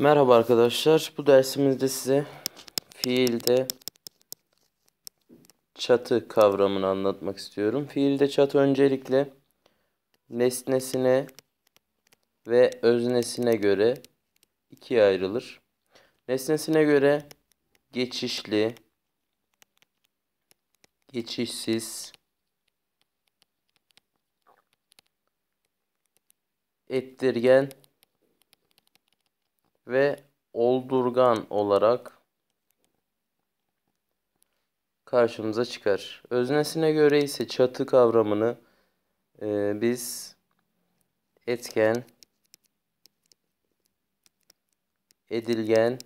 Merhaba arkadaşlar. Bu dersimizde size fiilde çatı kavramını anlatmak istiyorum. Fiilde çatı öncelikle nesnesine ve öznesine göre ikiye ayrılır. Nesnesine göre geçişli, geçişsiz, ettirgen ve oldurgan olarak karşımıza çıkar. Öznesine göre ise çatı kavramını e, biz etken, edilgen,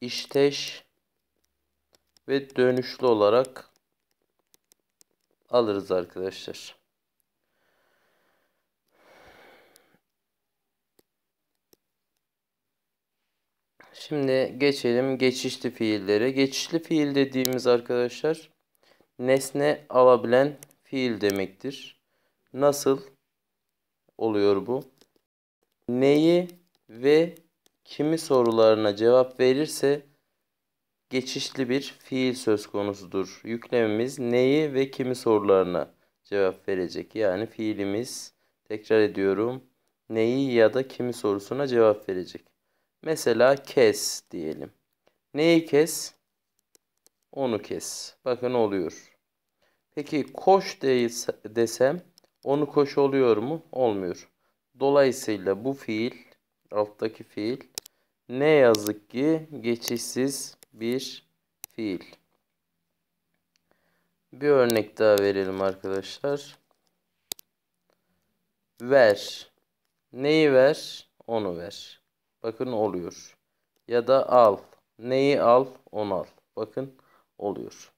işteş ve dönüşlü olarak alırız arkadaşlar. Şimdi geçelim geçişli fiillere. Geçişli fiil dediğimiz arkadaşlar nesne alabilen fiil demektir. Nasıl oluyor bu? Neyi ve kimi sorularına cevap verirse geçişli bir fiil söz konusudur. Yüklemimiz neyi ve kimi sorularına cevap verecek. Yani fiilimiz tekrar ediyorum neyi ya da kimi sorusuna cevap verecek. Mesela kes diyelim. Neyi kes? Onu kes. Bakın oluyor. Peki koş desem onu koş oluyor mu? Olmuyor. Dolayısıyla bu fiil alttaki fiil ne yazık ki geçişsiz bir fiil. Bir örnek daha verelim arkadaşlar. Ver. Neyi ver? Onu ver. Bakın oluyor. Ya da al. Neyi al? Onu al. Bakın oluyor.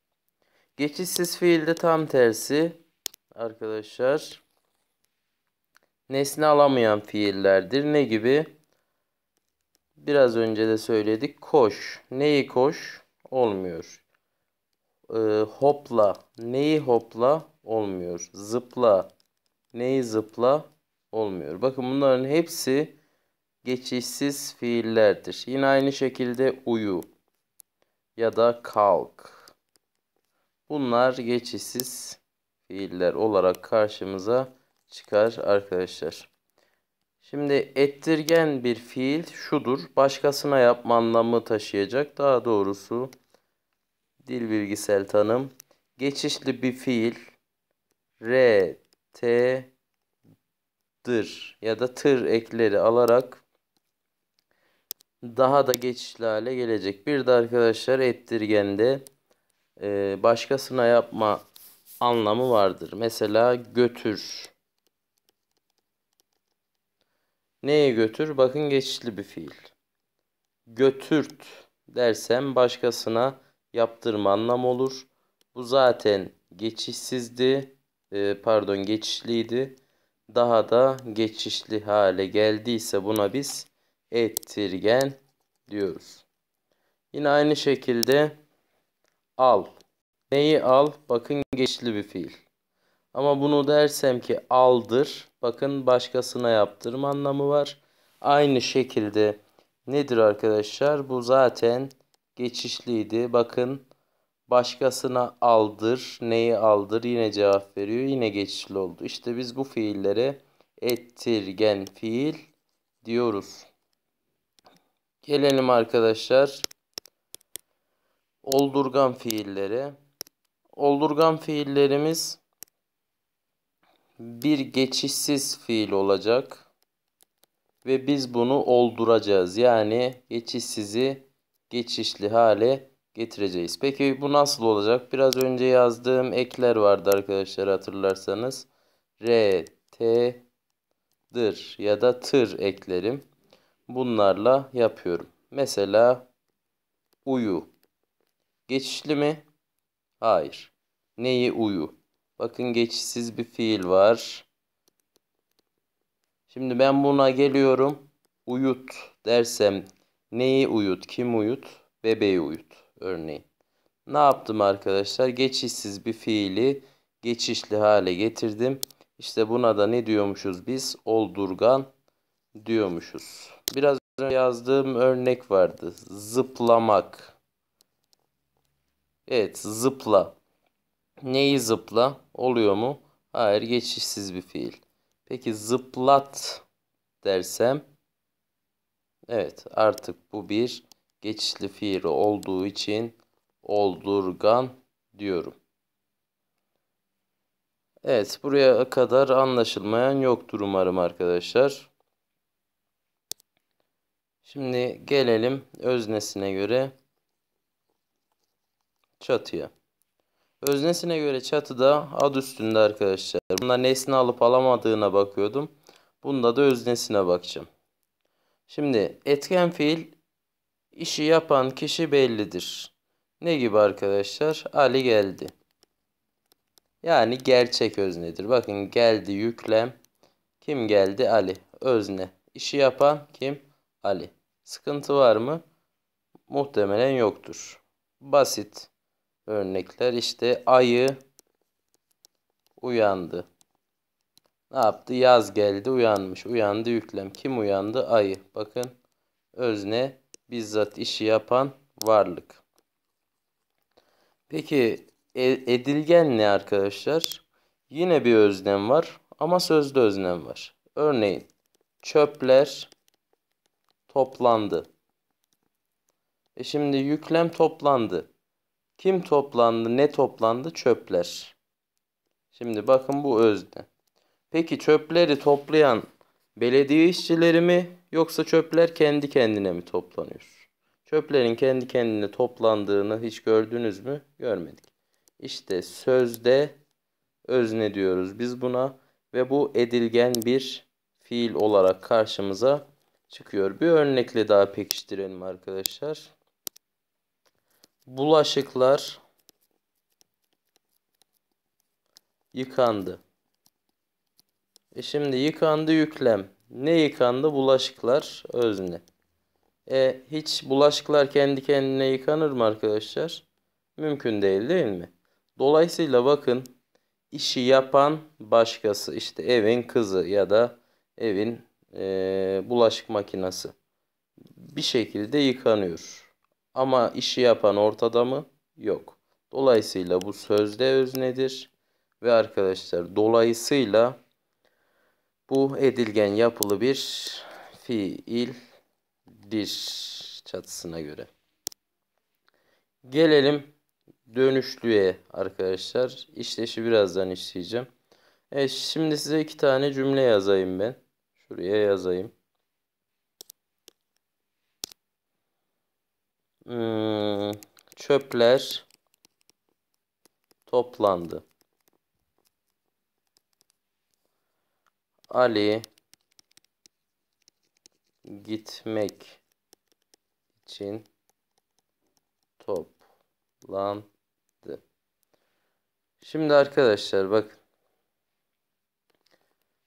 Geçişsiz fiilde tam tersi arkadaşlar nesne alamayan fiillerdir. Ne gibi? Biraz önce de söyledik. Koş. Neyi koş? Olmuyor. Ee, hopla. Neyi hopla? Olmuyor. Zıpla. Neyi zıpla? Olmuyor. Bakın bunların hepsi geçişsiz fiillerdir. Yine aynı şekilde uyu ya da kalk. Bunlar geçişsiz fiiller olarak karşımıza çıkar arkadaşlar. Şimdi ettirgen bir fiil şudur. Başkasına yapma anlamı taşıyacak. Daha doğrusu dil bilgisel tanım. Geçişli bir fiil. R, T, dır ya da tır ekleri alarak daha da geçişli hale gelecek. Bir de arkadaşlar ettirgende e, başkasına yapma anlamı vardır. Mesela götür. Neye götür? Bakın geçişli bir fiil. Götürt dersem başkasına yaptırma anlam olur. Bu zaten geçişsizdi. E, pardon geçişliydi. Daha da geçişli hale geldiyse buna biz ettirgen diyoruz. Yine aynı şekilde al. Neyi al? Bakın geçli bir fiil. Ama bunu dersem ki aldır. Bakın başkasına yaptırma anlamı var. Aynı şekilde nedir arkadaşlar? Bu zaten geçişliydi. Bakın başkasına aldır. Neyi aldır? Yine cevap veriyor. Yine geçişli oldu. İşte biz bu fiillere ettirgen fiil diyoruz. Gelelim arkadaşlar. Oldurgan fiilleri. Oldurgan fiillerimiz bir geçişsiz fiil olacak. Ve biz bunu olduracağız. Yani geçişsizi geçişli hale getireceğiz. Peki bu nasıl olacak? Biraz önce yazdığım ekler vardı arkadaşlar hatırlarsanız. R, T, dır ya da tır eklerim bunlarla yapıyorum. Mesela uyu. Geçişli mi? Hayır. Neyi uyu? Bakın geçişsiz bir fiil var. Şimdi ben buna geliyorum. Uyut dersem neyi uyut? Kim uyut? Bebeği uyut örneğin. Ne yaptım arkadaşlar? Geçişsiz bir fiili geçişli hale getirdim. İşte buna da ne diyormuşuz biz? Oldurgan diyormuşuz. Biraz önce yazdığım örnek vardı. Zıplamak. Evet zıpla. Neyi zıpla? Oluyor mu? Hayır geçişsiz bir fiil. Peki zıplat dersem. Evet artık bu bir geçişli fiil olduğu için oldurgan diyorum. Evet buraya kadar anlaşılmayan yoktur umarım arkadaşlar. Şimdi gelelim öznesine göre çatıya. Öznesine göre çatıda ad üstünde arkadaşlar. Bunda nesne alıp alamadığına bakıyordum. Bunda da öznesine bakacağım. Şimdi etken fiil işi yapan kişi bellidir. Ne gibi arkadaşlar? Ali geldi. Yani gerçek öznedir. Bakın geldi yüklem. Kim geldi? Ali. Özne. İşi yapan kim? Ali. Sıkıntı var mı? Muhtemelen yoktur. Basit örnekler işte ayı uyandı. Ne yaptı? Yaz geldi uyanmış. Uyandı yüklem. Kim uyandı? Ayı. Bakın özne bizzat işi yapan varlık. Peki e, edilgen ne arkadaşlar? Yine bir öznem var ama sözlü öznem var. Örneğin çöpler toplandı. E şimdi yüklem toplandı. Kim toplandı, ne toplandı? Çöpler. Şimdi bakın bu özde. Peki çöpleri toplayan belediye işçileri mi yoksa çöpler kendi kendine mi toplanıyor? Çöplerin kendi kendine toplandığını hiç gördünüz mü? Görmedik. İşte sözde özne diyoruz biz buna ve bu edilgen bir fiil olarak karşımıza çıkıyor. Bir örnekle daha pekiştirelim arkadaşlar. Bulaşıklar yıkandı. E şimdi yıkandı yüklem. Ne yıkandı? Bulaşıklar özne. E hiç bulaşıklar kendi kendine yıkanır mı arkadaşlar? Mümkün değil değil mi? Dolayısıyla bakın işi yapan başkası işte evin kızı ya da evin e, bulaşık makinesi bir şekilde yıkanıyor. Ama işi yapan ortada mı? Yok. Dolayısıyla bu sözde öznedir. Ve arkadaşlar dolayısıyla bu edilgen yapılı bir fiildir çatısına göre. Gelelim dönüşlüğe arkadaşlar. İşleşi birazdan işleyeceğim. Evet şimdi size iki tane cümle yazayım ben. Şuraya yazayım. Hmm, çöpler toplandı. Ali gitmek için toplandı. Şimdi arkadaşlar bak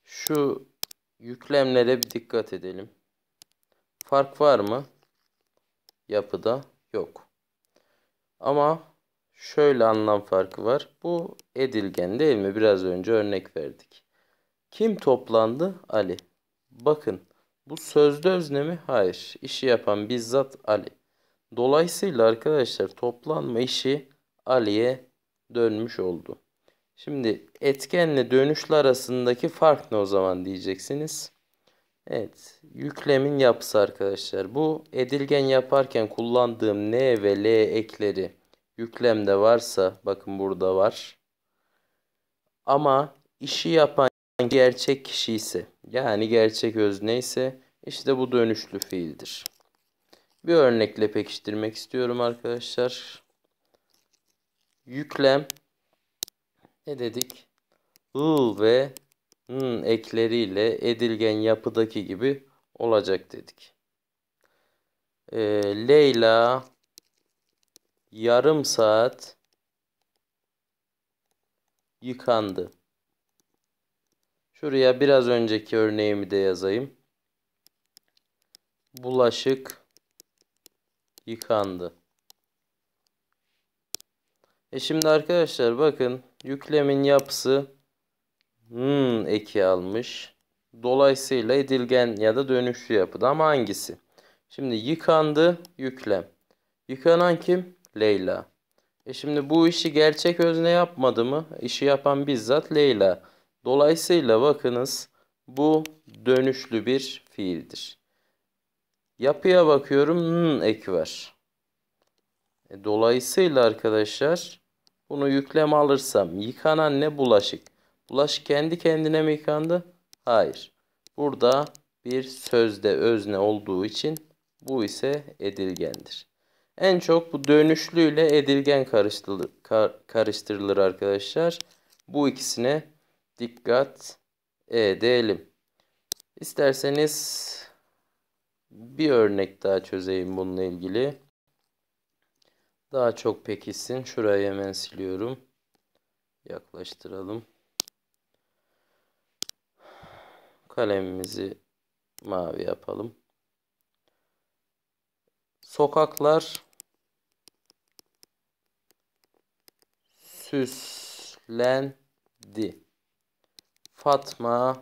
şu Yüklemlere bir dikkat edelim. Fark var mı? Yapıda yok. Ama şöyle anlam farkı var. Bu edilgen değil mi? Biraz önce örnek verdik. Kim toplandı? Ali. Bakın bu sözde özne mi? Hayır. İşi yapan bizzat Ali. Dolayısıyla arkadaşlar toplanma işi Ali'ye dönmüş oldu. Şimdi etkenle dönüşlü arasındaki fark ne o zaman diyeceksiniz. Evet yüklemin yapısı arkadaşlar. Bu edilgen yaparken kullandığım N ve L ekleri yüklemde varsa bakın burada var. Ama işi yapan gerçek kişi ise yani gerçek özne ise işte bu dönüşlü fiildir. Bir örnekle pekiştirmek istiyorum arkadaşlar. Yüklem ne dedik? ıl ve nın ekleriyle edilgen yapıdaki gibi olacak dedik. E, Leyla yarım saat yıkandı. Şuraya biraz önceki örneğimi de yazayım. Bulaşık yıkandı. E şimdi arkadaşlar bakın Yüklemin yapısı hmm eki almış. Dolayısıyla edilgen ya da dönüşlü yapıda ama hangisi? Şimdi yıkandı yüklem. Yıkanan kim? Leyla. E şimdi bu işi gerçek özne yapmadı mı? İşi yapan bizzat Leyla. Dolayısıyla bakınız bu dönüşlü bir fiildir. Yapıya bakıyorum hmm, ek var. E, dolayısıyla arkadaşlar bunu yükleme alırsam yıkanan ne bulaşık? Bulaşık kendi kendine mi yıkandı? Hayır. Burada bir sözde özne olduğu için bu ise edilgendir. En çok bu dönüşlüyle edilgen karıştırılır, kar, karıştırılır arkadaşlar. Bu ikisine dikkat edelim. İsterseniz bir örnek daha çözeyim bununla ilgili. Daha çok pekişsin. Şurayı hemen siliyorum. Yaklaştıralım. Kalemimizi mavi yapalım. Sokaklar süslendi. Fatma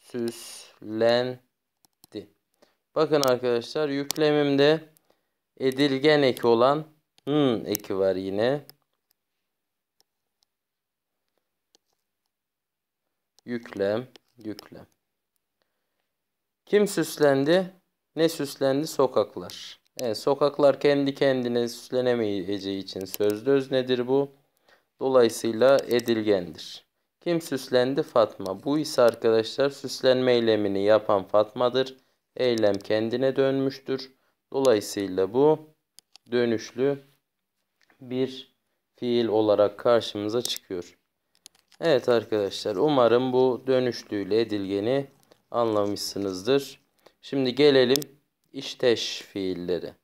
süslendi. Bakın arkadaşlar yüklemimde edilgen eki olan hın eki var yine. Yüklem, yüklem. Kim süslendi? Ne süslendi? Sokaklar. Evet, sokaklar kendi kendine süslenemeyeceği için sözlü öznedir bu. Dolayısıyla edilgendir. Kim süslendi? Fatma. Bu ise arkadaşlar süslenme eylemini yapan Fatma'dır. Eylem kendine dönmüştür. Dolayısıyla bu dönüşlü bir fiil olarak karşımıza çıkıyor. Evet arkadaşlar umarım bu dönüşlüyle edilgeni anlamışsınızdır. Şimdi gelelim işteş fiilleri.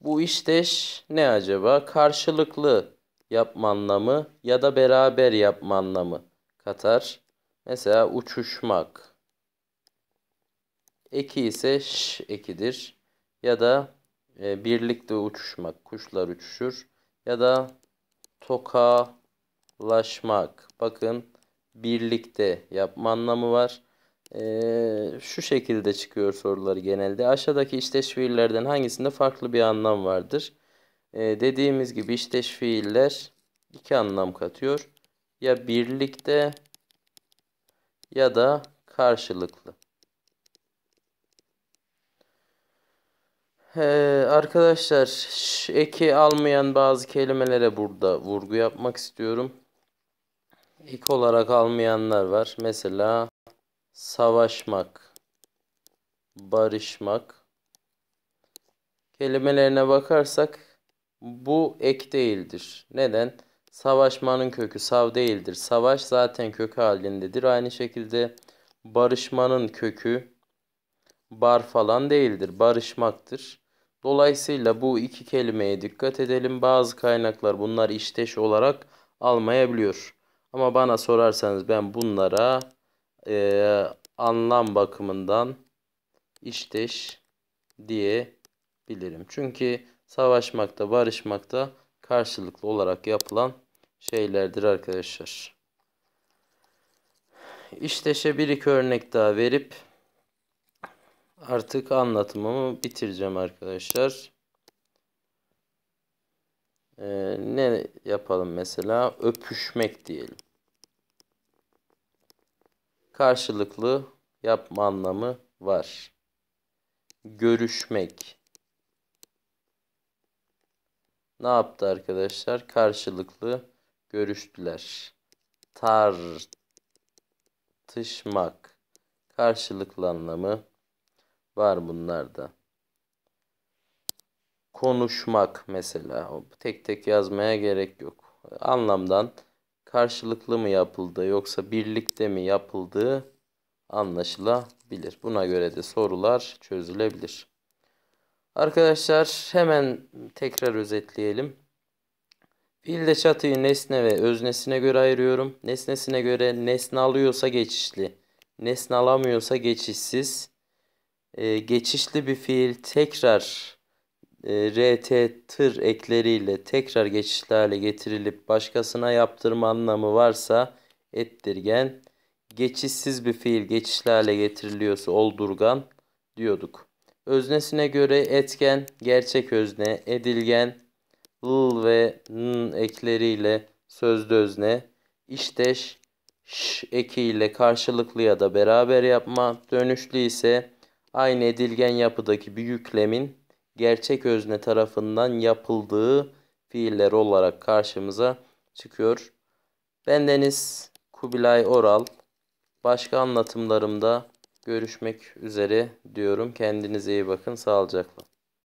Bu işteş ne acaba? Karşılıklı yapma anlamı ya da beraber yapma anlamı katar. Mesela uçuşmak. Eki ise ş ekidir ya da e, birlikte uçuşmak, kuşlar uçuşur ya da tokalaşmak. Bakın birlikte yapma anlamı var. E, şu şekilde çıkıyor soruları genelde. Aşağıdaki işteş fiillerden hangisinde farklı bir anlam vardır? E, dediğimiz gibi işteş fiiller iki anlam katıyor. Ya birlikte ya da karşılıklı. Ee, arkadaşlar eki almayan bazı kelimelere burada vurgu yapmak istiyorum. Ek olarak almayanlar var. Mesela savaşmak, barışmak. Kelimelerine bakarsak bu ek değildir. Neden? Savaşmanın kökü sav değildir. Savaş zaten kök halindedir. Aynı şekilde barışmanın kökü bar falan değildir. Barışmaktır. Dolayısıyla bu iki kelimeye dikkat edelim. Bazı kaynaklar bunlar işteş olarak almayabiliyor. Ama bana sorarsanız ben bunlara e, anlam bakımından işteş diyebilirim. Çünkü savaşmakta, barışmakta karşılıklı olarak yapılan şeylerdir arkadaşlar. İşteşe bir iki örnek daha verip Artık anlatımımı bitireceğim arkadaşlar. Ee, ne yapalım mesela? Öpüşmek diyelim. Karşılıklı yapma anlamı var. Görüşmek. Ne yaptı arkadaşlar? Karşılıklı görüştüler. Tartışmak. Karşılıklı anlamı Var bunlar da. Konuşmak mesela. Tek tek yazmaya gerek yok. Anlamdan karşılıklı mı yapıldı yoksa birlikte mi yapıldığı anlaşılabilir. Buna göre de sorular çözülebilir. Arkadaşlar hemen tekrar özetleyelim. Fiilde çatıyı nesne ve öznesine göre ayırıyorum. Nesnesine göre nesne alıyorsa geçişli, nesne alamıyorsa geçişsiz, e, geçişli bir fiil tekrar e, RT tır ekleriyle tekrar geçişli hale getirilip başkasına yaptırma anlamı varsa ettirgen, geçişsiz bir fiil geçişli hale getiriliyorsa oldurgan diyorduk. Öznesine göre etken, gerçek özne, edilgen, l ve n ekleriyle sözlü özne, işteş, ş ekiyle karşılıklı ya da beraber yapma, dönüşlü ise aynı edilgen yapıdaki bir yüklemin gerçek özne tarafından yapıldığı fiiller olarak karşımıza çıkıyor. Bendeniz Kubilay Oral. Başka anlatımlarımda görüşmek üzere diyorum. Kendinize iyi bakın. Sağlıcakla.